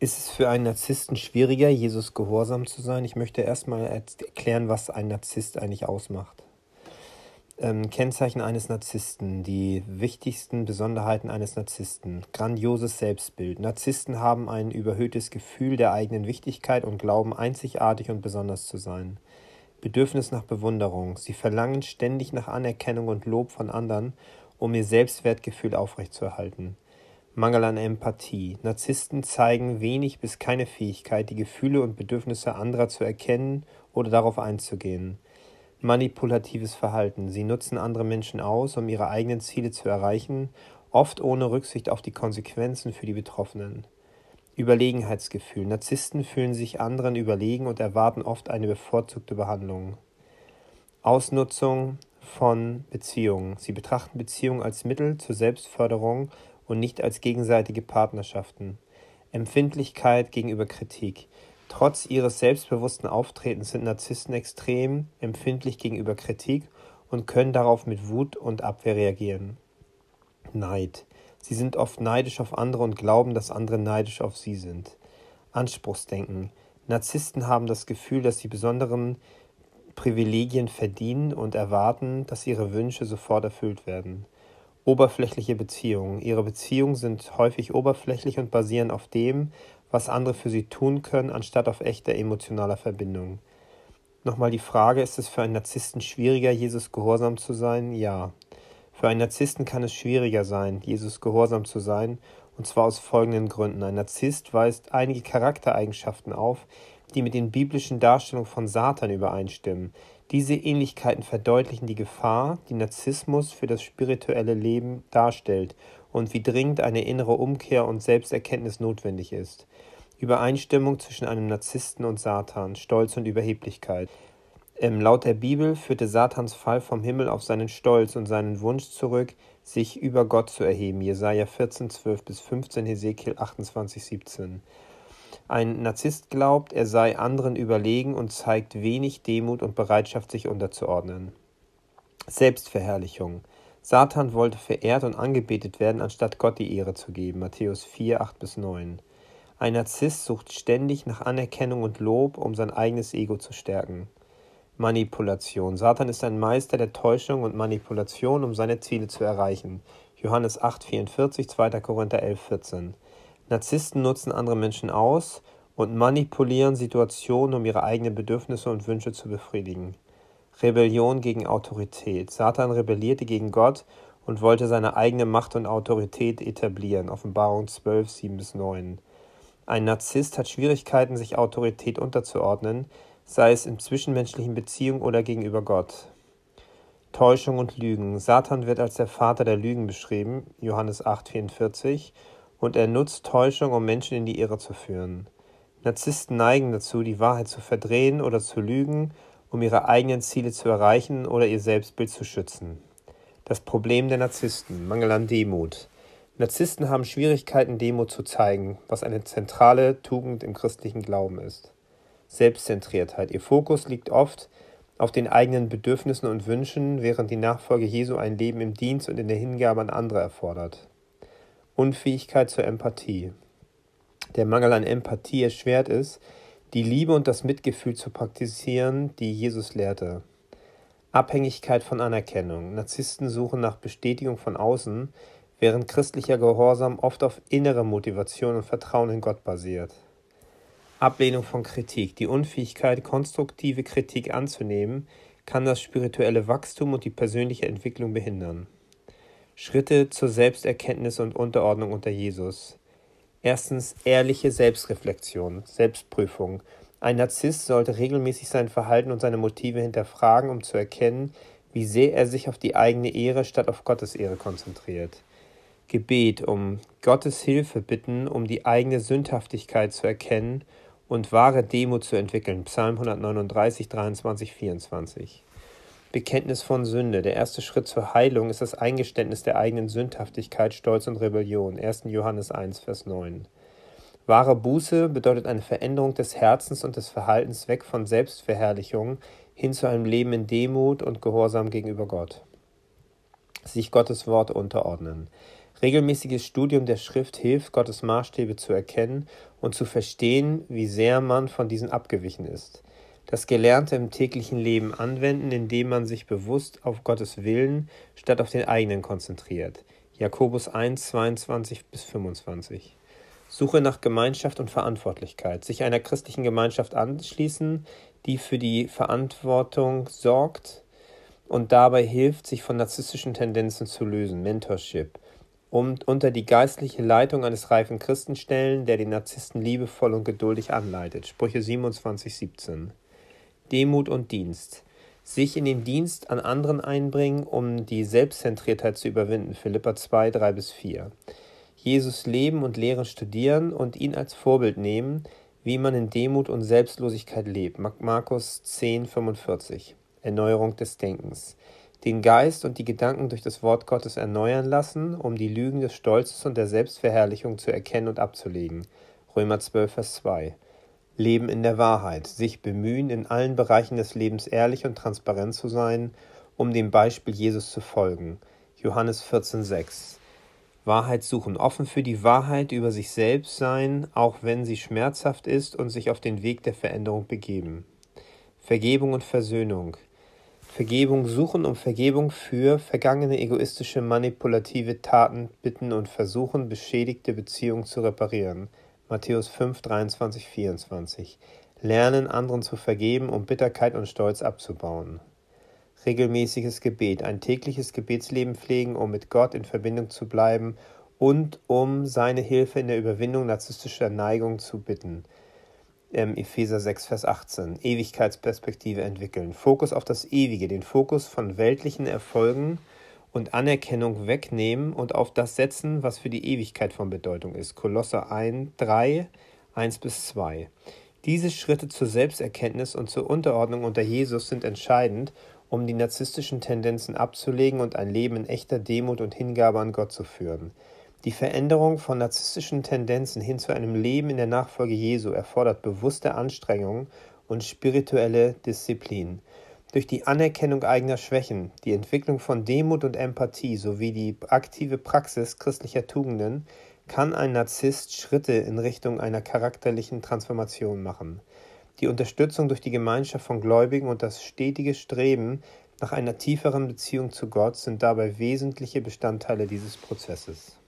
Ist es für einen Narzissten schwieriger, Jesus gehorsam zu sein? Ich möchte erstmal erklären, was ein Narzisst eigentlich ausmacht. Ähm, Kennzeichen eines Narzissten, die wichtigsten Besonderheiten eines Narzissten, grandioses Selbstbild. Narzissten haben ein überhöhtes Gefühl der eigenen Wichtigkeit und glauben einzigartig und besonders zu sein. Bedürfnis nach Bewunderung. Sie verlangen ständig nach Anerkennung und Lob von anderen, um ihr Selbstwertgefühl aufrechtzuerhalten. Mangel an Empathie. Narzissten zeigen wenig bis keine Fähigkeit, die Gefühle und Bedürfnisse anderer zu erkennen oder darauf einzugehen. Manipulatives Verhalten. Sie nutzen andere Menschen aus, um ihre eigenen Ziele zu erreichen, oft ohne Rücksicht auf die Konsequenzen für die Betroffenen. Überlegenheitsgefühl. Narzissten fühlen sich anderen überlegen und erwarten oft eine bevorzugte Behandlung. Ausnutzung von Beziehungen. Sie betrachten Beziehungen als Mittel zur Selbstförderung und nicht als gegenseitige Partnerschaften. Empfindlichkeit gegenüber Kritik. Trotz ihres selbstbewussten Auftretens sind Narzissten extrem empfindlich gegenüber Kritik und können darauf mit Wut und Abwehr reagieren. Neid. Sie sind oft neidisch auf andere und glauben, dass andere neidisch auf sie sind. Anspruchsdenken. Narzissten haben das Gefühl, dass sie besonderen Privilegien verdienen und erwarten, dass ihre Wünsche sofort erfüllt werden. Oberflächliche Beziehungen. Ihre Beziehungen sind häufig oberflächlich und basieren auf dem, was andere für sie tun können, anstatt auf echter emotionaler Verbindung. Nochmal die Frage, ist es für einen Narzissten schwieriger, Jesus gehorsam zu sein? Ja. Für einen Narzissten kann es schwieriger sein, Jesus gehorsam zu sein, und zwar aus folgenden Gründen. Ein Narzisst weist einige Charaktereigenschaften auf, die mit den biblischen Darstellungen von Satan übereinstimmen. Diese Ähnlichkeiten verdeutlichen die Gefahr, die Narzissmus für das spirituelle Leben darstellt und wie dringend eine innere Umkehr und Selbsterkenntnis notwendig ist. Übereinstimmung zwischen einem Narzissten und Satan, Stolz und Überheblichkeit. Ähm, laut der Bibel führte Satans Fall vom Himmel auf seinen Stolz und seinen Wunsch zurück, sich über Gott zu erheben. Jesaja 14, 12 bis 15, Hesekiel 28, 17. Ein Narzisst glaubt, er sei anderen überlegen und zeigt wenig Demut und Bereitschaft, sich unterzuordnen. Selbstverherrlichung. Satan wollte verehrt und angebetet werden, anstatt Gott die Ehre zu geben. Matthäus 4, 8 bis 9. Ein Narzisst sucht ständig nach Anerkennung und Lob, um sein eigenes Ego zu stärken. Manipulation. Satan ist ein Meister der Täuschung und Manipulation, um seine Ziele zu erreichen. Johannes 8, 44, 2. Korinther 11, 14. Narzissten nutzen andere Menschen aus und manipulieren Situationen, um ihre eigenen Bedürfnisse und Wünsche zu befriedigen. Rebellion gegen Autorität. Satan rebellierte gegen Gott und wollte seine eigene Macht und Autorität etablieren. Offenbarung 12, 7 9. Ein Narzisst hat Schwierigkeiten, sich Autorität unterzuordnen, sei es in zwischenmenschlichen Beziehungen oder gegenüber Gott. Täuschung und Lügen. Satan wird als der Vater der Lügen beschrieben, Johannes 8, 44 und er nutzt Täuschung, um Menschen in die Irre zu führen. Narzissten neigen dazu, die Wahrheit zu verdrehen oder zu lügen, um ihre eigenen Ziele zu erreichen oder ihr Selbstbild zu schützen. Das Problem der Narzissten, Mangel an Demut. Narzissten haben Schwierigkeiten, Demut zu zeigen, was eine zentrale Tugend im christlichen Glauben ist. Selbstzentriertheit. Ihr Fokus liegt oft auf den eigenen Bedürfnissen und Wünschen, während die Nachfolge Jesu ein Leben im Dienst und in der Hingabe an andere erfordert. Unfähigkeit zur Empathie. Der Mangel an Empathie erschwert es, die Liebe und das Mitgefühl zu praktizieren, die Jesus lehrte. Abhängigkeit von Anerkennung. Narzissten suchen nach Bestätigung von außen, während christlicher Gehorsam oft auf innere Motivation und Vertrauen in Gott basiert. Ablehnung von Kritik. Die Unfähigkeit, konstruktive Kritik anzunehmen, kann das spirituelle Wachstum und die persönliche Entwicklung behindern. Schritte zur Selbsterkenntnis und Unterordnung unter Jesus. Erstens ehrliche Selbstreflexion, Selbstprüfung. Ein Narzisst sollte regelmäßig sein Verhalten und seine Motive hinterfragen, um zu erkennen, wie sehr er sich auf die eigene Ehre statt auf Gottes Ehre konzentriert. Gebet, um Gottes Hilfe bitten, um die eigene Sündhaftigkeit zu erkennen und wahre Demut zu entwickeln. Psalm 139, 23, 24. Bekenntnis von Sünde. Der erste Schritt zur Heilung ist das Eingeständnis der eigenen Sündhaftigkeit, Stolz und Rebellion. 1. Johannes 1, Vers 9. Wahre Buße bedeutet eine Veränderung des Herzens und des Verhaltens weg von Selbstverherrlichung hin zu einem Leben in Demut und Gehorsam gegenüber Gott. Sich Gottes Wort unterordnen. Regelmäßiges Studium der Schrift hilft, Gottes Maßstäbe zu erkennen und zu verstehen, wie sehr man von diesen abgewichen ist das Gelernte im täglichen Leben anwenden, indem man sich bewusst auf Gottes Willen statt auf den eigenen konzentriert. Jakobus 1, 22 bis 25. Suche nach Gemeinschaft und Verantwortlichkeit. Sich einer christlichen Gemeinschaft anschließen, die für die Verantwortung sorgt und dabei hilft, sich von narzisstischen Tendenzen zu lösen. Mentorship. Und unter die geistliche Leitung eines reifen Christen stellen, der den Narzissten liebevoll und geduldig anleitet. Sprüche 27, 17. Demut und Dienst. Sich in den Dienst an anderen einbringen, um die Selbstzentriertheit zu überwinden. Philippa 2, 3 bis 4. Jesus leben und Lehren studieren und ihn als Vorbild nehmen, wie man in Demut und Selbstlosigkeit lebt. Markus 10, 45. Erneuerung des Denkens. Den Geist und die Gedanken durch das Wort Gottes erneuern lassen, um die Lügen des Stolzes und der Selbstverherrlichung zu erkennen und abzulegen. Römer 12, Vers 2. Leben in der Wahrheit, sich bemühen, in allen Bereichen des Lebens ehrlich und transparent zu sein, um dem Beispiel Jesus zu folgen. Johannes 14,6 Wahrheit suchen, offen für die Wahrheit über sich selbst sein, auch wenn sie schmerzhaft ist, und sich auf den Weg der Veränderung begeben. Vergebung und Versöhnung. Vergebung suchen um Vergebung für vergangene egoistische manipulative Taten bitten und versuchen, beschädigte Beziehungen zu reparieren. Matthäus 5, 23, 24. Lernen, anderen zu vergeben, um Bitterkeit und Stolz abzubauen. Regelmäßiges Gebet, ein tägliches Gebetsleben pflegen, um mit Gott in Verbindung zu bleiben und um seine Hilfe in der Überwindung narzisstischer Neigungen zu bitten. Ähm, Epheser 6, Vers 18. Ewigkeitsperspektive entwickeln. Fokus auf das Ewige, den Fokus von weltlichen Erfolgen und Anerkennung wegnehmen und auf das setzen, was für die Ewigkeit von Bedeutung ist. Kolosse 1, 3, 1 bis 2. Diese Schritte zur Selbsterkenntnis und zur Unterordnung unter Jesus sind entscheidend, um die narzisstischen Tendenzen abzulegen und ein Leben in echter Demut und Hingabe an Gott zu führen. Die Veränderung von narzisstischen Tendenzen hin zu einem Leben in der Nachfolge Jesu erfordert bewusste Anstrengungen und spirituelle Disziplin. Durch die Anerkennung eigener Schwächen, die Entwicklung von Demut und Empathie sowie die aktive Praxis christlicher Tugenden kann ein Narzisst Schritte in Richtung einer charakterlichen Transformation machen. Die Unterstützung durch die Gemeinschaft von Gläubigen und das stetige Streben nach einer tieferen Beziehung zu Gott sind dabei wesentliche Bestandteile dieses Prozesses.